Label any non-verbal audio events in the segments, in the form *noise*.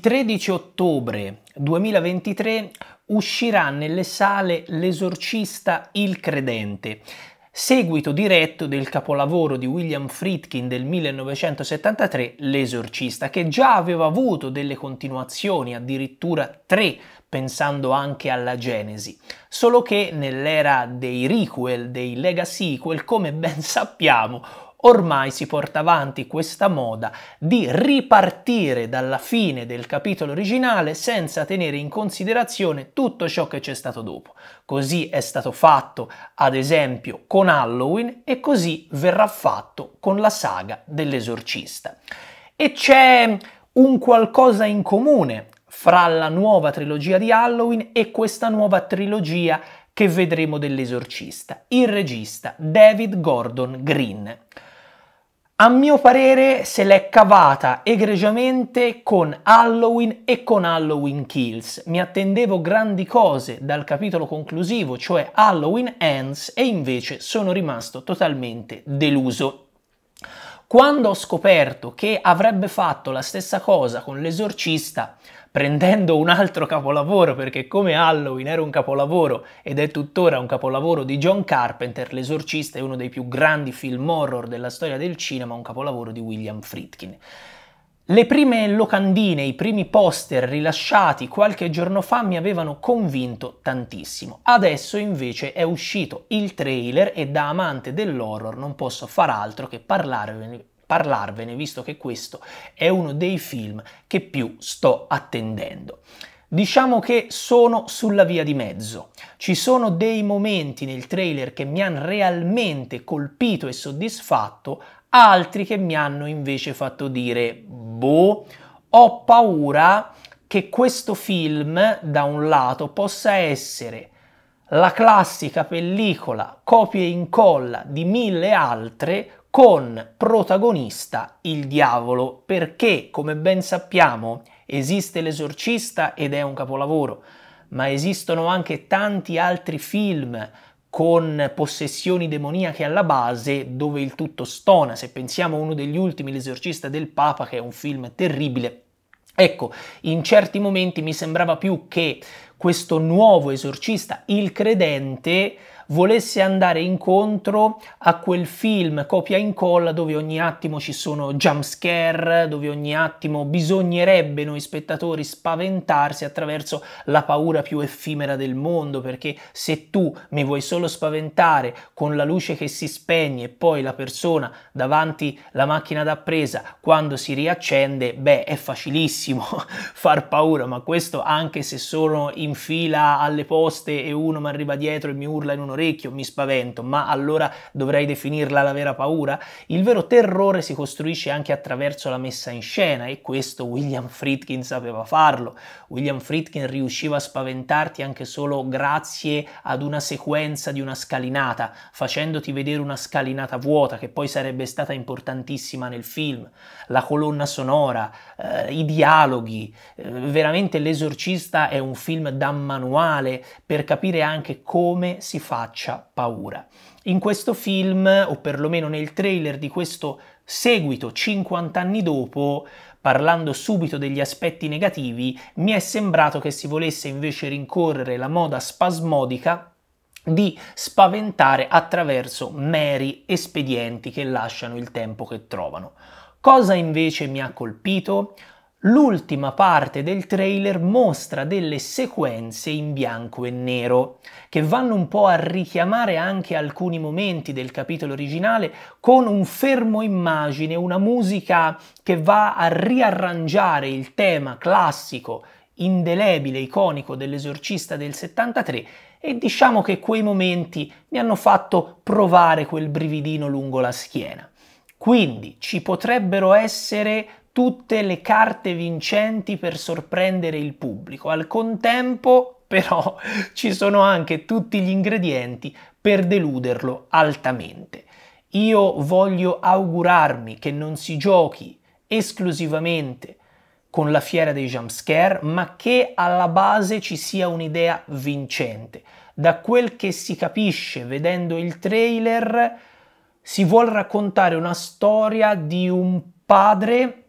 13 ottobre 2023 uscirà nelle sale L'esorcista Il Credente, seguito diretto del capolavoro di William Friedkin del 1973, L'esorcista, che già aveva avuto delle continuazioni, addirittura tre, pensando anche alla Genesi. Solo che nell'era dei requel, dei legacy sequel, come ben sappiamo, ormai si porta avanti questa moda di ripartire dalla fine del capitolo originale senza tenere in considerazione tutto ciò che c'è stato dopo. Così è stato fatto, ad esempio, con Halloween e così verrà fatto con la saga dell'esorcista. E c'è un qualcosa in comune fra la nuova trilogia di Halloween e questa nuova trilogia che vedremo dell'esorcista, il regista David Gordon Green. A mio parere se l'è cavata egregiamente con Halloween e con Halloween Kills. Mi attendevo grandi cose dal capitolo conclusivo, cioè Halloween Ends, e invece sono rimasto totalmente deluso. Quando ho scoperto che avrebbe fatto la stessa cosa con l'esorcista, prendendo un altro capolavoro, perché come Halloween era un capolavoro ed è tuttora un capolavoro di John Carpenter, l'esorcista è uno dei più grandi film horror della storia del cinema, un capolavoro di William Friedkin. Le prime locandine, i primi poster rilasciati qualche giorno fa mi avevano convinto tantissimo. Adesso invece è uscito il trailer e da amante dell'horror non posso far altro che parlarvene, parlarvene visto che questo è uno dei film che più sto attendendo. Diciamo che sono sulla via di mezzo. Ci sono dei momenti nel trailer che mi hanno realmente colpito e soddisfatto, altri che mi hanno invece fatto dire boh, ho paura che questo film, da un lato, possa essere la classica pellicola copia e incolla di mille altre con protagonista il diavolo, perché, come ben sappiamo, esiste l'esorcista ed è un capolavoro, ma esistono anche tanti altri film con possessioni demoniache alla base dove il tutto stona. Se pensiamo a uno degli ultimi, L'esorcista del Papa, che è un film terribile, ecco, in certi momenti mi sembrava più che questo nuovo esorcista, il credente, volesse andare incontro a quel film copia e incolla dove ogni attimo ci sono jump scare, dove ogni attimo bisognerebbe noi spettatori spaventarsi attraverso la paura più effimera del mondo, perché se tu mi vuoi solo spaventare con la luce che si spegne e poi la persona davanti la macchina da presa quando si riaccende, beh, è facilissimo *laughs* far paura, ma questo anche se sono in fila alle poste e uno mi arriva dietro e mi urla in uno l'orecchio, mi spavento, ma allora dovrei definirla la vera paura? Il vero terrore si costruisce anche attraverso la messa in scena e questo William Friedkin sapeva farlo. William Friedkin riusciva a spaventarti anche solo grazie ad una sequenza di una scalinata, facendoti vedere una scalinata vuota che poi sarebbe stata importantissima nel film, la colonna sonora, eh, i dialoghi, eh, veramente l'esorcista è un film da manuale per capire anche come si fa faccia paura. In questo film, o perlomeno nel trailer di questo seguito 50 anni dopo, parlando subito degli aspetti negativi, mi è sembrato che si volesse invece rincorrere la moda spasmodica di spaventare attraverso meri espedienti che lasciano il tempo che trovano. Cosa invece mi ha colpito? l'ultima parte del trailer mostra delle sequenze in bianco e nero, che vanno un po' a richiamare anche alcuni momenti del capitolo originale con un fermo immagine, una musica che va a riarrangiare il tema classico, indelebile, iconico dell'esorcista del 73 e diciamo che quei momenti mi hanno fatto provare quel brividino lungo la schiena. Quindi ci potrebbero essere tutte le carte vincenti per sorprendere il pubblico. Al contempo, *laughs* però, ci sono anche tutti gli ingredienti per deluderlo altamente. Io voglio augurarmi che non si giochi esclusivamente con la fiera dei jumpscare, ma che alla base ci sia un'idea vincente. Da quel che si capisce vedendo il trailer, si vuol raccontare una storia di un padre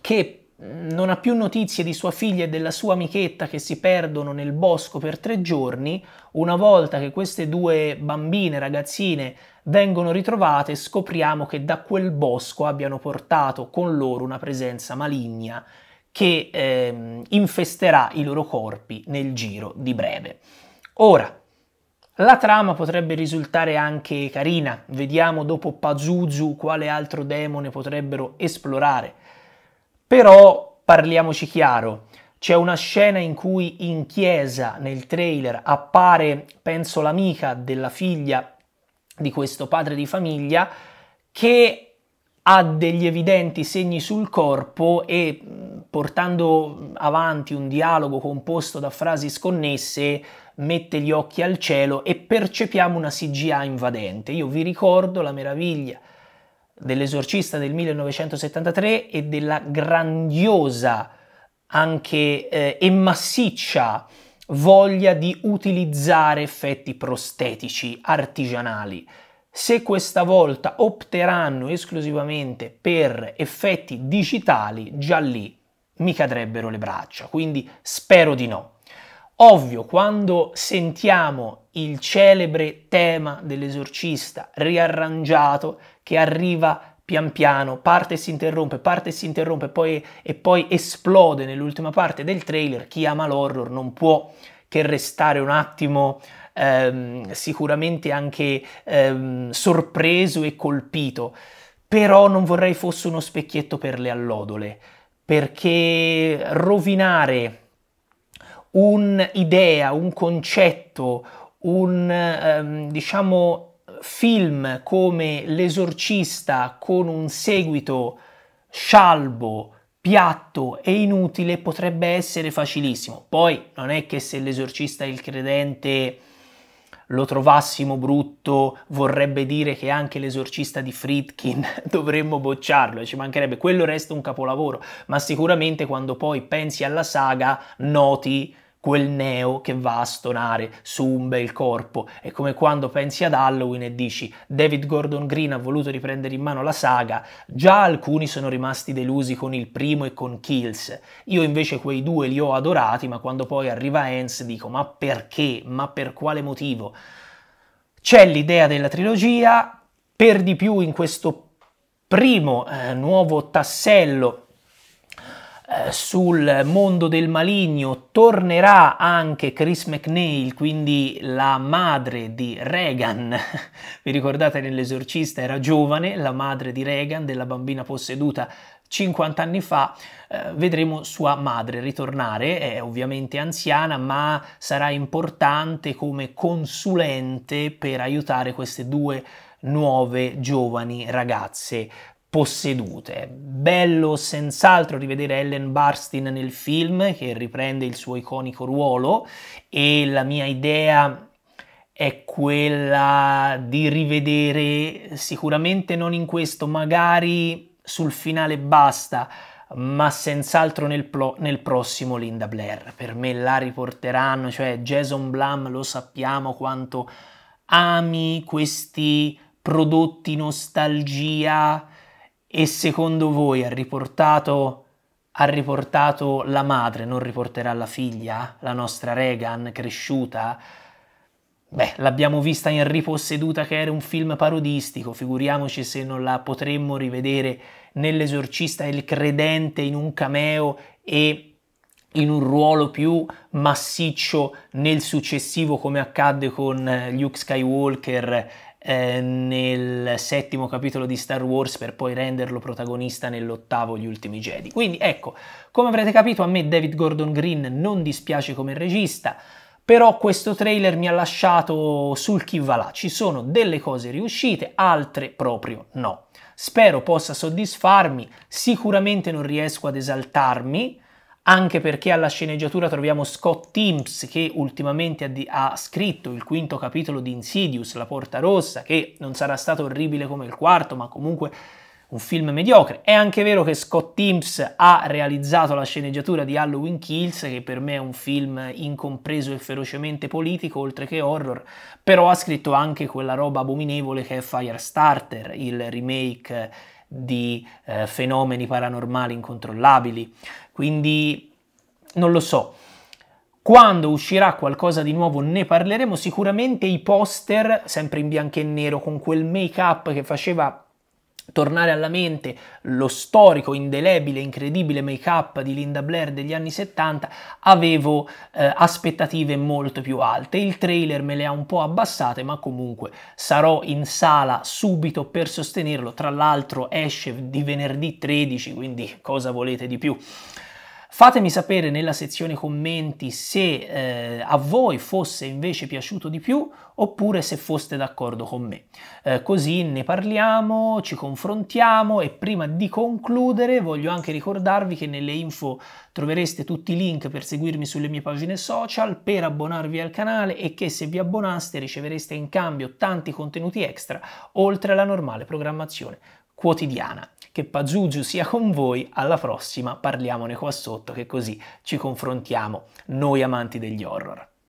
che mm, non ha più notizie di sua figlia e della sua amichetta che si perdono nel bosco per tre giorni, una volta che queste due bambine, ragazzine, vengono ritrovate, scopriamo che da quel bosco abbiano portato con loro una presenza maligna che eh, infesterà i loro corpi nel giro di breve. Ora, la trama potrebbe risultare anche carina, vediamo dopo Pazuzu quale altro demone potrebbero esplorare. Però parliamoci chiaro, c'è una scena in cui in chiesa nel trailer appare, penso, l'amica della figlia di questo padre di famiglia che ha degli evidenti segni sul corpo e portando avanti un dialogo composto da frasi sconnesse mette gli occhi al cielo e percepiamo una CGA invadente. Io vi ricordo la meraviglia dell'esorcista del 1973 e della grandiosa anche eh, e massiccia voglia di utilizzare effetti prostetici artigianali. Se questa volta opteranno esclusivamente per effetti digitali, già lì mi cadrebbero le braccia, quindi spero di no. Ovvio, quando sentiamo il celebre tema dell'esorcista riarrangiato, che arriva pian piano, parte e si interrompe, parte e si interrompe poi, e poi esplode nell'ultima parte del trailer, chi ama l'horror non può che restare un attimo ehm, sicuramente anche ehm, sorpreso e colpito, però non vorrei fosse uno specchietto per le allodole, perché rovinare un'idea, un concetto, un ehm, diciamo film come L'esorcista con un seguito scialbo, piatto e inutile potrebbe essere facilissimo. Poi non è che se l'esorcista e il credente lo trovassimo brutto vorrebbe dire che anche l'esorcista di Fritkin *laughs* dovremmo bocciarlo ci mancherebbe, quello resta un capolavoro, ma sicuramente quando poi pensi alla saga noti quel neo che va a stonare su un bel corpo. È come quando pensi ad Halloween e dici David Gordon Green ha voluto riprendere in mano la saga, già alcuni sono rimasti delusi con il primo e con Kills. Io invece quei due li ho adorati, ma quando poi arriva Hans dico ma perché? Ma per quale motivo? C'è l'idea della trilogia, per di più in questo primo eh, nuovo tassello eh, sul mondo del maligno tornerà anche Chris McNeil, quindi la madre di Regan. *laughs* Vi ricordate nell'esorcista era giovane, la madre di Regan, della bambina posseduta 50 anni fa eh, vedremo sua madre ritornare, è ovviamente anziana, ma sarà importante come consulente per aiutare queste due nuove giovani ragazze possedute. Bello senz'altro rivedere Ellen Barstyn nel film che riprende il suo iconico ruolo e la mia idea è quella di rivedere sicuramente non in questo, magari sul finale basta, ma senz'altro nel, nel, prossimo Linda Blair. Per me la riporteranno, cioè Jason Blum lo sappiamo quanto ami questi prodotti nostalgia e secondo voi ha riportato, ha riportato la madre, non riporterà la figlia, la nostra Reagan cresciuta? Beh, l'abbiamo vista in Riposseduta che era un film parodistico, figuriamoci se non la potremmo rivedere nell'esorcista il credente in un cameo e in un ruolo più massiccio nel successivo come accadde con eh, Luke Skywalker eh, nel settimo capitolo di Star Wars per poi renderlo protagonista nell'ottavo Gli Ultimi Jedi. Quindi ecco, come avrete capito a me David Gordon Green non dispiace come regista, però questo trailer mi ha lasciato sul chi va là. Ci sono delle cose riuscite, altre proprio no. Spero possa soddisfarmi, sicuramente non riesco ad esaltarmi, anche perché alla sceneggiatura troviamo Scott Timms che ultimamente ha, scritto il quinto capitolo di Insidious, La Porta Rossa, che non sarà stato orribile come il quarto, ma comunque un film mediocre. È anche vero che Scott Timms ha realizzato la sceneggiatura di Halloween Kills, che per me è un film incompreso e ferocemente politico, oltre che horror, però ha scritto anche quella roba abominevole che è Firestarter, il remake di eh, fenomeni paranormali incontrollabili. Quindi non lo so. Quando uscirà qualcosa di nuovo ne parleremo, sicuramente i poster, sempre in bianco e nero, con quel make-up che faceva tornare alla mente lo storico, indelebile, incredibile make-up di Linda Blair degli anni 70, avevo eh, aspettative molto più alte. Il trailer me le ha un po' abbassate, ma comunque sarò in sala subito per sostenerlo. Tra l'altro esce di venerdì 13, quindi cosa volete di più? Fatemi sapere nella sezione commenti se eh, a voi fosse invece piaciuto di più oppure se foste d'accordo con me. Eh, così ne parliamo, ci confrontiamo e prima di concludere voglio anche ricordarvi che nelle info trovereste tutti i link per seguirmi sulle mie pagine social, per abbonarvi al canale e che se vi abbonaste ricevereste in cambio tanti contenuti extra oltre alla normale programmazione quotidiana. Che Pazuzu sia con voi, alla prossima parliamone qua sotto che così ci confrontiamo noi amanti degli horror.